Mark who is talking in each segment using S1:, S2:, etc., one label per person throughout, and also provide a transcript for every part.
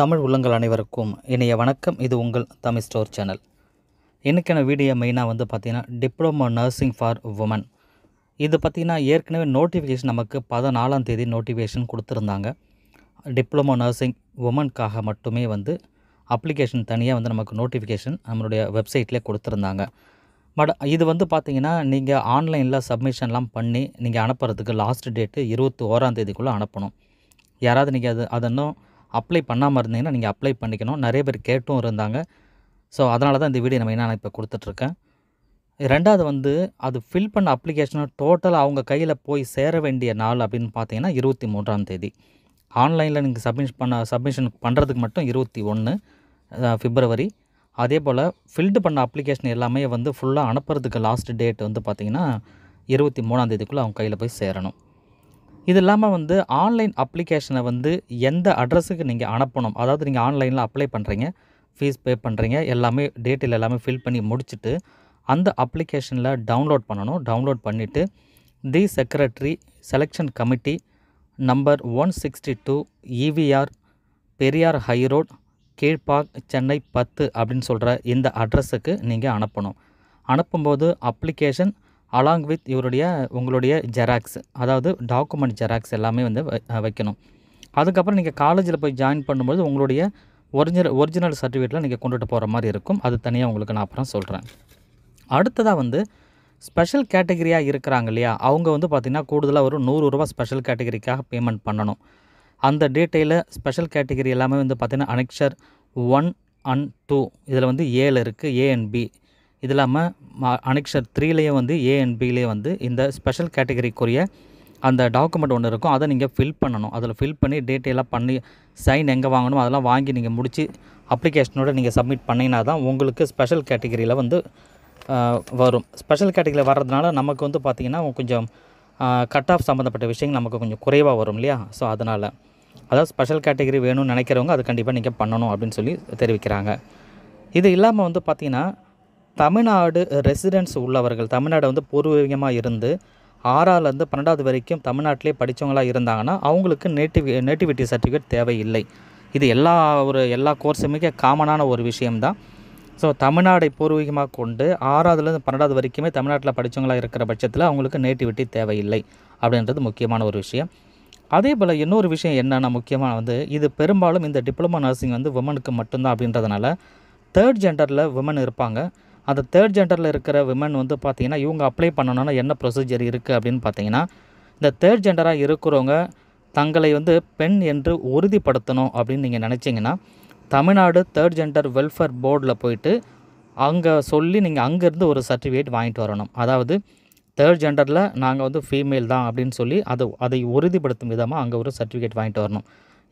S1: தமிழ் உள்ளங்கள் அனைவருக்கும் இனிய வணக்கம் இது உங்கள் தமிழ் ஸ்டோர் சேனல் இன்றைக்கான வீடியோ மெயினாக வந்து பார்த்திங்கன்னா டிப்ளமோ நர்சிங் ஃபார் உமன் இது பார்த்திங்கன்னா ஏற்கனவே நோட்டிஃபிகேஷன் நமக்கு பதினாலாம் தேதி நோட்டிஃபிகேஷன் கொடுத்துருந்தாங்க டிப்ளமோ நர்சிங் உமனுக்காக மட்டுமே வந்து அப்ளிகேஷன் தனியாக வந்து நமக்கு நோட்டிஃபிகேஷன் நம்மளுடைய வெப்சைட்லேயே கொடுத்துருந்தாங்க பட் இது வந்து பார்த்திங்கன்னா நீங்கள் ஆன்லைனில் சப்மிஷன்லாம் பண்ணி நீங்கள் அனுப்புறதுக்கு லாஸ்ட் டேட்டு இருபத்தி ஓராந்தேதிக்குள்ளே அனுப்பணும் யாராவது நீங்கள் அது அதனும் அப்ளை பண்ணாமல் இருந்தீங்கன்னா நீங்கள் அப்ளை பண்ணிக்கணும் நிறைய பேர் கேட்டும் இருந்தாங்க ஸோ அதனால தான் இந்த வீடியோ நம்ம என்ன இப்போ கொடுத்துட்ருக்கேன் ரெண்டாவது வந்து அது ஃபில் பண்ண அப்ளிகேஷனை டோட்டலாக அவங்க கையில் போய் சேர வேண்டிய நாள் அப்படின்னு பார்த்தீங்கன்னா இருபத்தி மூன்றாம் தேதி ஆன்லைனில் நீங்கள் சப்மிஷ் பண்ண சப்மிஷன் பண்ணுறதுக்கு மட்டும் இருபத்தி ஒன்று ஃபிப்ரவரி அதே போல் ஃபில்டு பண்ண அப்ளிகேஷன் எல்லாமே வந்து ஃபுல்லாக அனுப்புறதுக்கு லாஸ்ட் டேட் வந்து பார்த்திங்கன்னா இருபத்தி மூணாந்தேதிக்குள்ளே அவங்க கையில் போய் சேரணும் இது இல்லாமல் வந்து ஆன்லைன் அப்ளிகேஷனை வந்து எந்த அட்ரஸுக்கு நீங்கள் அனுப்பணும் அதாவது நீங்கள் ஆன்லைனில் அப்ளை பண்ணுறீங்க ஃபீஸ் பே பண்ணுறீங்க எல்லாமே டேட்டில் எல்லாமே ஃபில் பண்ணி முடிச்சுட்டு அந்த அப்ளிகேஷனில் டவுன்லோட் பண்ணணும் டவுன்லோட் பண்ணிவிட்டு the secretary selection committee number one sixty two EVR Periyar high road Kilpauk Chennai பத்து அப்படின்னு சொல்கிற இந்த அட்ரஸுக்கு நீங்கள் அனுப்பணும் அனுப்பும்போது அப்ளிகேஷன் அலாங் வித் இவருடைய உங்களுடைய ஜெராக்ஸ் அதாவது டாக்குமெண்ட் ஜெராக்ஸ் எல்லாமே வந்து வைக்கணும் அதுக்கப்புறம் நீங்கள் காலேஜில் போய் ஜாயின் பண்ணும்போது உங்களுடைய ஒரிஜினல் ஒரிஜினல் சர்டிஃபிகேட்டில் நீங்கள் கொண்டுட்டு போகிற மாதிரி இருக்கும் அது தனியாக உங்களுக்கு நான் அப்புறம் சொல்கிறேன் அடுத்ததாக வந்து ஸ்பெஷல் கேட்டகரியாக இருக்கிறாங்க இல்லையா அவங்க வந்து பார்த்திங்கன்னா கூடுதலாக ஒரு நூறுரூவா ஸ்பெஷல் கேட்டகரிக்காக பேமெண்ட் பண்ணணும் அந்த டீட்டெயிலில் ஸ்பெஷல் கேட்டகரி எல்லாமே வந்து பார்த்திங்கன்னா அனெக்ஷர் ஒன் அண்ட் டூ இதில் வந்து ஏல இருக்குது ஏ அண்ட் பி இது இல்லாமல் அனெக்ஷர் த்ரீலேயே வந்து ஏஎன்பிலேயே வந்து இந்த ஸ்பெஷல் கேட்டகரிக்குரிய அந்த டாக்குமெண்ட் ஒன்று இருக்கும் அதை நீங்கள் ஃபில் பண்ணணும் அதில் ஃபில் பண்ணி டீட்டெயிலாக பண்ணி சைன் எங்கே வாங்கணும் அதெல்லாம் வாங்கி நீங்கள் முடித்து அப்ளிகேஷனோடு நீங்கள் சப்மிட் பண்ணிங்கன்னா தான் உங்களுக்கு ஸ்பெஷல் கேட்டகரியில் வந்து வரும் ஸ்பெஷல் கேட்டகரியில் வர்றதுனால நமக்கு வந்து பார்த்திங்கன்னா கொஞ்சம் கட் ஆஃப் சம்மந்தப்பட்ட விஷயங்கள் நமக்கு கொஞ்சம் குறைவாக வரும் இல்லையா ஸோ அதனால் அதாவது ஸ்பெஷல் கேட்டகரி வேணும்னு நினைக்கிறவங்க அது கண்டிப்பாக நீங்கள் பண்ணணும் அப்படின்னு சொல்லி தெரிவிக்கிறாங்க இது இல்லாமல் வந்து பார்த்திங்கன்னா தமிழ்நாடு ரெசிடென்ஸ் உள்ளவர்கள் தமிழ்நாடு வந்து பூர்வீகமாக இருந்து ஆறாவதுலேருந்து பன்னெண்டாவது வரைக்கும் தமிழ்நாட்டிலே படித்தவங்களாக இருந்தாங்கன்னா அவங்களுக்கு நேட்டிவி நேட்டிவிட்டி சர்டிஃபிகேட் தேவையில்லை இது எல்லா ஒரு எல்லா கோர்ஸுமே காமனான ஒரு விஷயம்தான் ஸோ தமிழ்நாடை பூர்வீகமாக கொண்டு ஆறாவதுலேருந்து பன்னெண்டாவது வரைக்குமே தமிழ்நாட்டில் படித்தவங்களாக இருக்கிற பட்சத்தில் அவங்களுக்கு நேட்டிவிட்டி தேவையில்லை அப்படின்றது முக்கியமான ஒரு விஷயம் அதே போல் இன்னொரு விஷயம் என்னென்னா முக்கியமாக வந்து இது பெரும்பாலும் இந்த டிப்ளமா நர்சிங் வந்து உமனுக்கு மட்டும்தான் அப்படின்றதுனால தேர்ட் ஜெண்டரில் உமன் இருப்பாங்க அந்த தேர்ட் ஜெண்டரில் இருக்கிற விமன் வந்து பார்த்திங்கன்னா இவங்க அப்ளை பண்ணணும்னா என்ன ப்ரொசீஜர் இருக்குது அப்படின்னு பார்த்தீங்கன்னா இந்த தேர்ட் ஜெண்டராக இருக்கிறவங்க தங்களை வந்து பெண் என்று உறுதிப்படுத்தணும் அப்படின்னு நீங்கள் நினச்சிங்கன்னா தமிழ்நாடு தேர்ட் ஜெண்டர் வெல்ஃபேர் போர்டில் போயிட்டு அங்கே சொல்லி நீங்கள் அங்கேருந்து ஒரு சர்டிஃபிகேட் வாங்கிட்டு வரணும் அதாவது தேர்ட் ஜெண்டரில் நாங்கள் வந்து ஃபீமேல் தான் அப்படின்னு சொல்லி அதை அதை உறுதிப்படுத்தும் விதமாக அங்கே ஒரு சர்டிஃபிகேட் வாங்கிட்டு வரணும்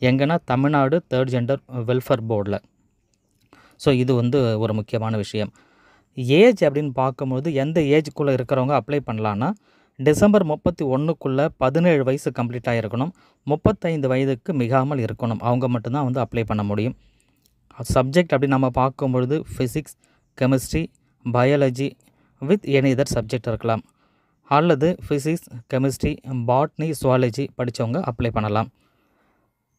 S1: எங்கன்னா தமிழ்நாடு தேர்ட் ஜெண்டர் வெல்ஃபேர் போர்டில் ஸோ இது வந்து ஒரு முக்கியமான விஷயம் ஏஜ் அப்படின்னு பார்க்கும்போது எந்த ஏஜ்க்குள்ளே இருக்கிறவங்க அப்ளை பண்ணலான்னா டிசம்பர் முப்பத்தி ஒன்றுக்குள்ளே பதினேழு வயசு கம்ப்ளீட் ஆகிருக்கணும் முப்பத்தைந்து வயதுக்கு மிகாமல் இருக்கணும் அவங்க மட்டும்தான் வந்து அப்ளை பண்ண முடியும் சப்ஜெக்ட் அப்படி நம்ம பார்க்கும்பொழுது physics chemistry biology with any either subject இருக்கலாம் அல்லது ஃபிசிக்ஸ் கெமிஸ்ட்ரி பாட்னி சுவாலஜி படித்தவங்க அப்ளை பண்ணலாம்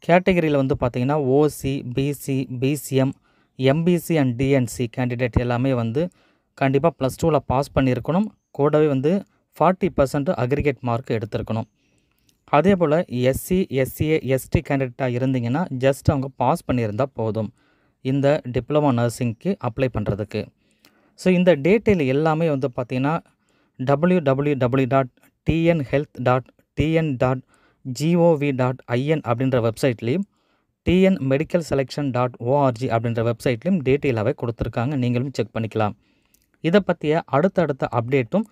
S1: கேட்டகரியில் வந்து பார்த்திங்கன்னா OC BC BCM MBC and DNC candidate எல்லாமே வந்து கண்டிப்பாக ப்ளஸ் டூவில் பாஸ் பண்ணியிருக்கணும் கூடவே வந்து ஃபார்ட்டி பர்சன்ட் அக்ரிகேட் மார்க் எடுத்திருக்கணும் அதே போல் எஸ்சி எஸ்சிஏ எஸ்டி கேண்டிடேட்டாக இருந்தீங்கன்னா ஜஸ்ட் அவங்க பாஸ் பண்ணியிருந்தால் போதும் இந்த டிப்ளமா நர்சிங்க்கு அப்ளை பண்ணுறதுக்கு ஸோ இந்த டேட்டெயில் எல்லாமே வந்து பார்த்திங்கன்னா W W W dot TN health dot TN dot GOV dot IN அப்படின்ற வெப்சைட்லேயும் TN medical selection dot ORG அப்படின்ற வெப்சைட்லையும் டீட்டெயிலாகவே கொடுத்துருக்காங்க நீங்களும் செக் பண்ணிக்கலாம் இதை பற்றிய அடுத்தடுத்த அப்டேட்டும்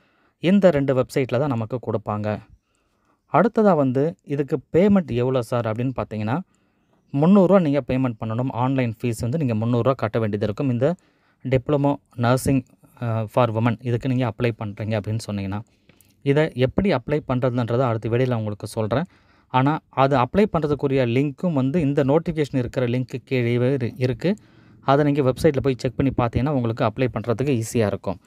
S1: இந்த ரெண்டு வெப்சைட்டில் தான் நமக்கு கொடுப்பாங்க அடுத்ததாக வந்து இதுக்கு பேமெண்ட் எவ்வளோ சார் அப்படின்னு பார்த்தீங்கன்னா முந்நூறுரூவா நீங்கள் பேமெண்ட் பண்ணணும் ஆன்லைன் ஃபீஸ் வந்து நீங்கள் முந்நூறுரூவா கட்ட வேண்டியது இருக்கும் இந்த டிப்ளமோ நர்சிங் ஃபார் உமன் இதுக்கு நீங்கள் அப்ளை பண்ணுறீங்க அப்படின்னு சொன்னீங்கன்னா இதை எப்படி அப்ளை பண்ணுறதுன்றதை அடுத்த வீடியோவில் உங்களுக்கு சொல்கிறேன் ஆனால் அது அப்ளை பண்ணுறதுக்குரிய லிங்க்கும் வந்து இந்த நோட்டிஃபிகேஷன் இருக்கிற லிங்க்கு கீழே இருக்குது அதை நீங்கள் வெப்சைட்டில் போய் செக் பண்ணி பார்த்தீங்கன்னா உங்களுக்கு அப்ளை பண்ணுறதுக்கு ஈஸியாக இருக்கும்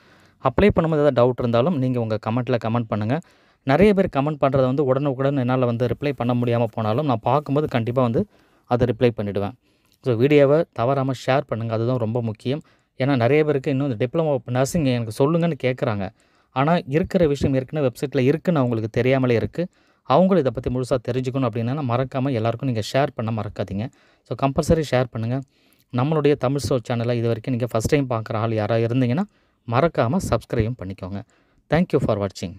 S1: அப்ளை பண்ணும்போது எதாவது டவுட் இருந்தாலும் நீங்கள் உங்கள் கமெண்ட்டில் கமெண்ட் பண்ணுங்கள் நிறைய பேர் கமெண்ட் பண்ணுறத வந்து உடனுக்குடன் என்னால் வந்து ரிப்ளை பண்ண முடியாமல் போனாலும் நான் பார்க்கும்போது கண்டிப்பாக வந்து அதை ரிப்ளை பண்ணிவிடுவேன் ஸோ வீடியோவை தவறாமல் ஷேர் பண்ணுங்கள் அதுதான் ரொம்ப முக்கியம் ஏன்னா நிறைய பேருக்கு இன்னும் இந்த டிப்ளமோ நர்சிங் எனக்கு சொல்லுங்கன்னு கேட்குறாங்க ஆனால் இருக்கிற விஷயம் ஏற்கனவே வெப்சைட்டில் இருக்குன்னு அவங்களுக்கு தெரியாமலே இருக்குது அவங்களும் இதை பற்றி முழுசாக தெரிஞ்சுக்கணும் அப்படின்னா மறக்காமல் எல்லாேருக்கும் நீங்கள் ஷேர் பண்ண மறக்காதீங்க ஸோ கம்பல்சரி ஷேர் பண்ணுங்கள் நம்மளுடைய தமிழ் ஷோ சேனலை இது வரைக்கும் நீங்கள் ஃபஸ்ட் டைம் பார்க்குற ஆள் யாராக இருந்தீங்கன்னா மறக்காமல் சப்ஸ்கிரைபும் பண்ணிக்கோங்க தேங்க்யூ ஃபார் வாட்சிங்